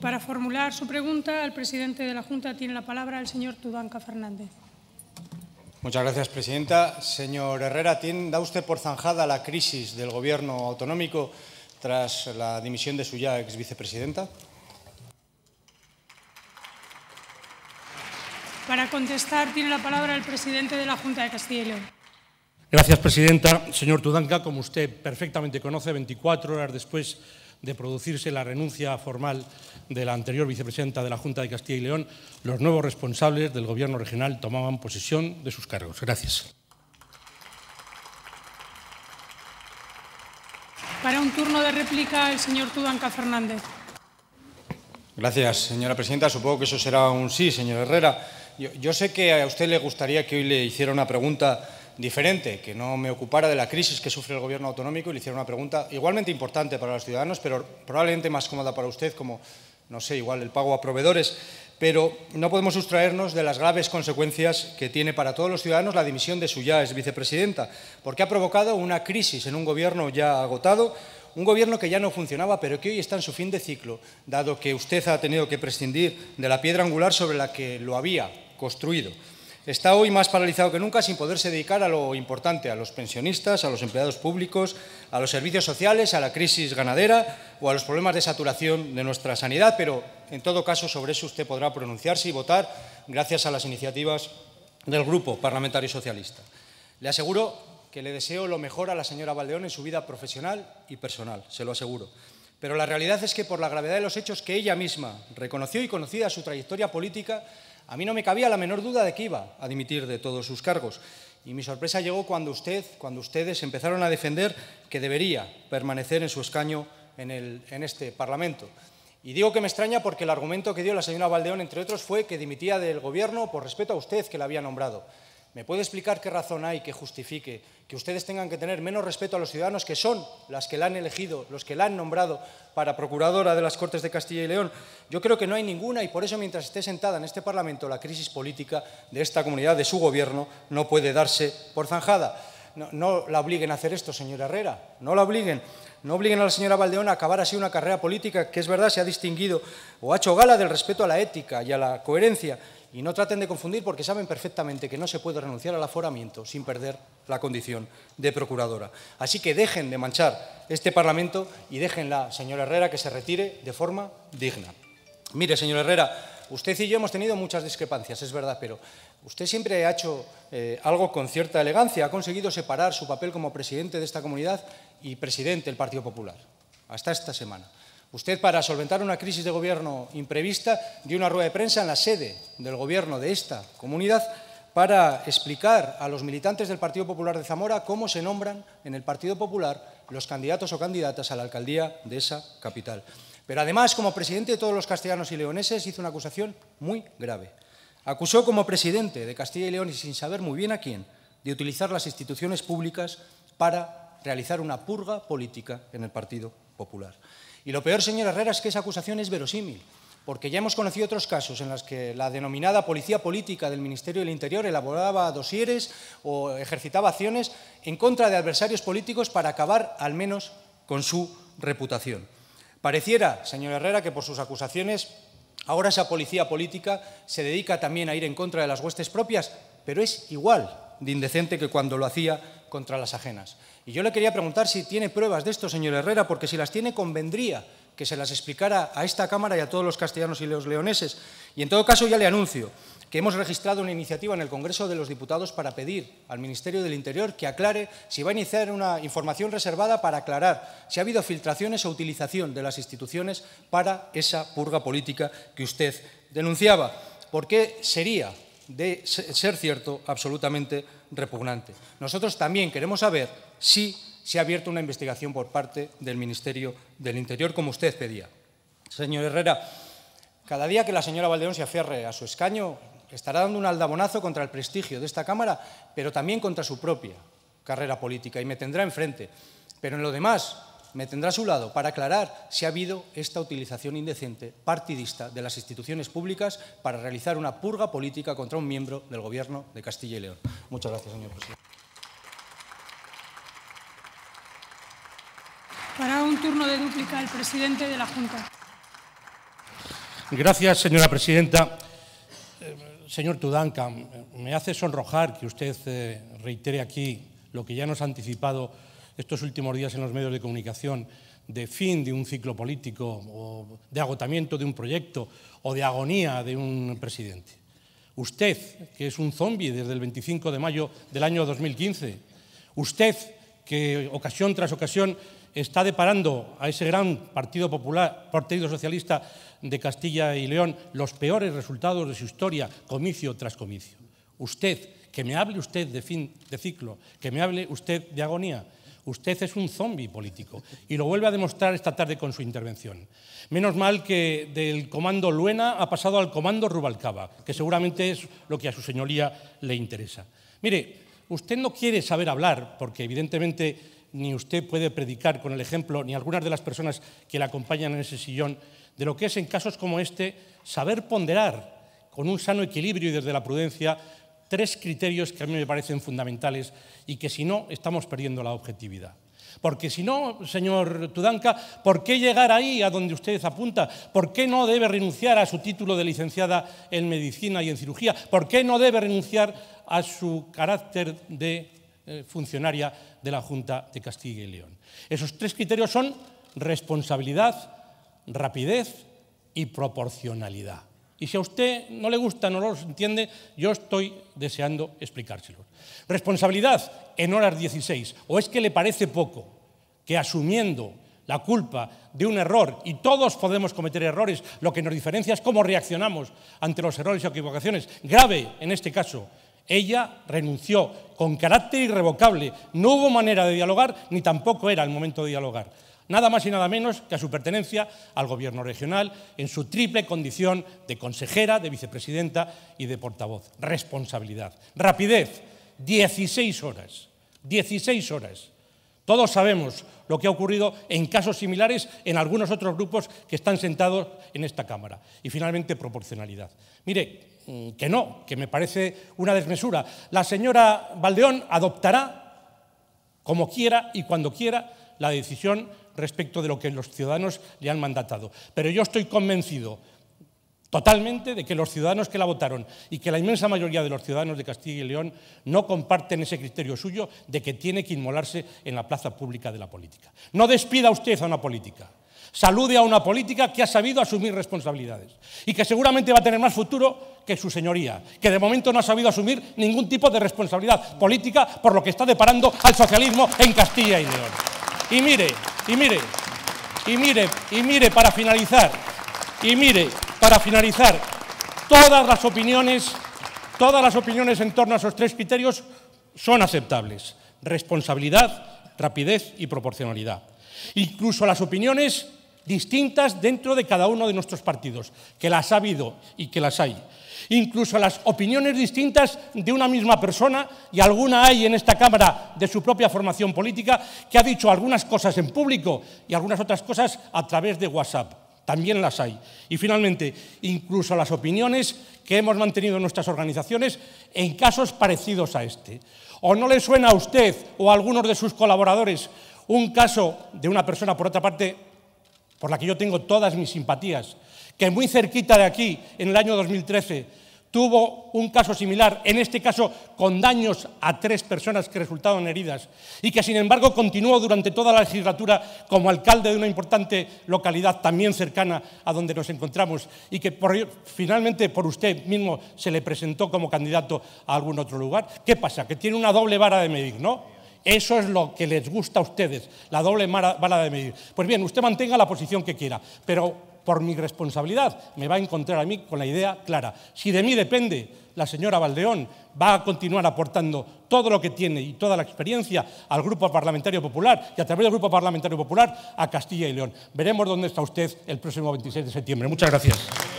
Para formular su pregunta, al presidente de la Junta tiene la palabra el señor Tudanca Fernández. Muchas gracias, presidenta. Señor Herrera, ¿dá ¿da usted por zanjada la crisis del Gobierno autonómico tras la dimisión de su ya ex vicepresidenta? Para contestar, tiene la palabra el presidente de la Junta de Castilla Gracias, presidenta. Señor Tudanca, como usted perfectamente conoce, 24 horas después de producirse la renuncia formal de la anterior vicepresidenta de la Junta de Castilla y León, los nuevos responsables del Gobierno regional tomaban posesión de sus cargos. Gracias. Para un turno de réplica, el señor Tudanca Fernández. Gracias, señora presidenta. Supongo que eso será un sí, señor Herrera. Yo, yo sé que a usted le gustaría que hoy le hiciera una pregunta diferente, que no me ocupara de la crisis que sufre el gobierno autonómico y le hiciera una pregunta igualmente importante para los ciudadanos, pero probablemente más cómoda para usted, como, no sé, igual el pago a proveedores. Pero no podemos sustraernos de las graves consecuencias que tiene para todos los ciudadanos la dimisión de su ya ex vicepresidenta, porque ha provocado una crisis en un gobierno ya agotado, un gobierno que ya no funcionaba, pero que hoy está en su fin de ciclo, dado que usted ha tenido que prescindir de la piedra angular sobre la que lo había construido está hoy más paralizado que nunca sin poderse dedicar a lo importante, a los pensionistas, a los empleados públicos, a los servicios sociales, a la crisis ganadera o a los problemas de saturación de nuestra sanidad, pero en todo caso sobre eso usted podrá pronunciarse y votar gracias a las iniciativas del Grupo Parlamentario Socialista. Le aseguro que le deseo lo mejor a la señora Valdeón en su vida profesional y personal, se lo aseguro. Pero la realidad es que por la gravedad de los hechos que ella misma reconoció y conocida su trayectoria política, a mí no me cabía la menor duda de que iba a dimitir de todos sus cargos. Y mi sorpresa llegó cuando usted, cuando ustedes empezaron a defender que debería permanecer en su escaño en, en este Parlamento. Y digo que me extraña porque el argumento que dio la señora Valdeón, entre otros, fue que dimitía del Gobierno por respeto a usted que la había nombrado. ¿Me puede explicar qué razón hay que justifique que ustedes tengan que tener menos respeto a los ciudadanos que son las que la han elegido, los que la han nombrado para procuradora de las Cortes de Castilla y León? Yo creo que no hay ninguna y por eso mientras esté sentada en este Parlamento la crisis política de esta comunidad, de su gobierno, no puede darse por zanjada. No, la obliguen a hacer esto, señora Herrera, no la obliguen. No obliguen a la señora Valdeón a acabar así una carrera política que es verdad se ha distinguido o ha hecho gala del respeto a la ética y a la coherencia. Y no traten de confundir porque saben perfectamente que no se puede renunciar al aforamiento sin perder la condición de procuradora. Así que dejen de manchar este Parlamento y déjenla, señora Herrera, que se retire de forma digna. Mire, señor Herrera, usted y yo hemos tenido muchas discrepancias, es verdad, pero usted siempre ha hecho eh, algo con cierta elegancia, ha conseguido separar su papel como presidente de esta comunidad y presidente del Partido Popular, hasta esta semana. Usted, para solventar una crisis de gobierno imprevista, dio una rueda de prensa en la sede del gobierno de esta comunidad para explicar a los militantes del Partido Popular de Zamora cómo se nombran en el Partido Popular los candidatos o candidatas a la alcaldía de esa capital. Pero además, como presidente de todos los castellanos y leoneses, hizo una acusación muy grave. Acusó como presidente de Castilla y León, y sin saber muy bien a quién, de utilizar las instituciones públicas para realizar una purga política en el Partido Popular. Y lo peor, señor Herrera, es que esa acusación es verosímil, porque ya hemos conocido otros casos en los que la denominada policía política del Ministerio del Interior elaboraba dosieres o ejercitaba acciones en contra de adversarios políticos para acabar, al menos, con su reputación. Pareciera, señor Herrera, que por sus acusaciones ahora esa policía política se dedica también a ir en contra de las huestes propias, pero es igual, de indecente que cuando lo hacía contra las ajenas. Y yo le quería preguntar si tiene pruebas de esto, señor Herrera, porque si las tiene, convendría que se las explicara a esta Cámara y a todos los castellanos y los leoneses. Y en todo caso ya le anuncio que hemos registrado una iniciativa en el Congreso de los Diputados para pedir al Ministerio del Interior que aclare si va a iniciar una información reservada para aclarar si ha habido filtraciones o utilización de las instituciones para esa purga política que usted denunciaba. qué sería de ser cierto, absolutamente repugnante. Nosotros también queremos saber si se ha abierto una investigación por parte del Ministerio del Interior, como usted pedía. Señor Herrera, cada día que la señora Valdeón se aferre a su escaño, estará dando un aldabonazo contra el prestigio de esta Cámara, pero también contra su propia carrera política y me tendrá enfrente. Pero en lo demás, me tendrá a su lado para aclarar si ha habido esta utilización indecente partidista de las instituciones públicas para realizar una purga política contra un miembro del Gobierno de Castilla y León. Muchas gracias, señor presidente. Para un turno de dúplica, el presidente de la Junta. Gracias, señora presidenta. Eh, señor Tudanca, me hace sonrojar que usted eh, reitere aquí lo que ya nos ha anticipado estos últimos días en los medios de comunicación de fin de un ciclo político o de agotamiento de un proyecto o de agonía de un presidente. Usted, que es un zombi desde el 25 de mayo del año 2015, usted, que ocasión tras ocasión está deparando a ese gran Partido Popular, Partido Socialista de Castilla y León los peores resultados de su historia, comicio tras comicio. Usted, que me hable usted de fin de ciclo, que me hable usted de agonía, Usted es un zombi político y lo vuelve a demostrar esta tarde con su intervención. Menos mal que del comando Luena ha pasado al comando Rubalcaba, que seguramente es lo que a su señoría le interesa. Mire, usted no quiere saber hablar, porque evidentemente ni usted puede predicar con el ejemplo, ni algunas de las personas que le acompañan en ese sillón, de lo que es en casos como este saber ponderar con un sano equilibrio y desde la prudencia tres criterios que a mí me parecen fundamentales y que si no estamos perdiendo la objetividad. Porque si no, señor Tudanca, ¿por qué llegar ahí a donde usted apunta? ¿Por qué no debe renunciar a su título de licenciada en medicina y en cirugía? ¿Por qué no debe renunciar a su carácter de eh, funcionaria de la Junta de Castilla y León? Esos tres criterios son responsabilidad, rapidez y proporcionalidad. Y si a usted no le gusta, no lo entiende, yo estoy deseando explicárselo. Responsabilidad en horas 16. ¿O es que le parece poco que asumiendo la culpa de un error, y todos podemos cometer errores, lo que nos diferencia es cómo reaccionamos ante los errores y equivocaciones, grave en este caso, ella renunció con carácter irrevocable. No hubo manera de dialogar, ni tampoco era el momento de dialogar nada más y nada menos que a su pertenencia al Gobierno regional en su triple condición de consejera, de vicepresidenta y de portavoz. Responsabilidad. Rapidez. 16 horas. 16 horas. Todos sabemos lo que ha ocurrido en casos similares en algunos otros grupos que están sentados en esta Cámara. Y finalmente, proporcionalidad. Mire, mm, que no, que me parece una desmesura. La señora Valdeón adoptará como quiera y cuando quiera la decisión respecto de lo que los ciudadanos le han mandatado. Pero yo estoy convencido totalmente de que los ciudadanos que la votaron y que la inmensa mayoría de los ciudadanos de Castilla y León no comparten ese criterio suyo de que tiene que inmolarse en la plaza pública de la política. No despida usted a una política. Salude a una política que ha sabido asumir responsabilidades y que seguramente va a tener más futuro que su señoría, que de momento no ha sabido asumir ningún tipo de responsabilidad política por lo que está deparando al socialismo en Castilla y León. Y mire, y mire, y mire, y mire para finalizar, y mire para finalizar, todas las opiniones, todas las opiniones en torno a esos tres criterios son aceptables. Responsabilidad, rapidez y proporcionalidad. Incluso las opiniones distintas dentro de cada uno de nuestros partidos, que las ha habido y que las hay. Incluso las opiniones distintas de una misma persona, y alguna hay en esta Cámara de su propia formación política, que ha dicho algunas cosas en público y algunas otras cosas a través de WhatsApp. También las hay. Y finalmente, incluso las opiniones que hemos mantenido en nuestras organizaciones en casos parecidos a este. ¿O no le suena a usted o a algunos de sus colaboradores un caso de una persona, por otra parte, por la que yo tengo todas mis simpatías, que muy cerquita de aquí, en el año 2013, tuvo un caso similar, en este caso con daños a tres personas que resultaron heridas, y que sin embargo continuó durante toda la legislatura como alcalde de una importante localidad también cercana a donde nos encontramos, y que finalmente por usted mismo se le presentó como candidato a algún otro lugar. ¿Qué pasa? Que tiene una doble vara de medir, ¿no? Eso es lo que les gusta a ustedes, la doble bala de medir. Pues bien, usted mantenga la posición que quiera, pero por mi responsabilidad me va a encontrar a mí con la idea clara. Si de mí depende, la señora Valdeón va a continuar aportando todo lo que tiene y toda la experiencia al Grupo Parlamentario Popular y a través del Grupo Parlamentario Popular a Castilla y León. Veremos dónde está usted el próximo 26 de septiembre. Muchas gracias.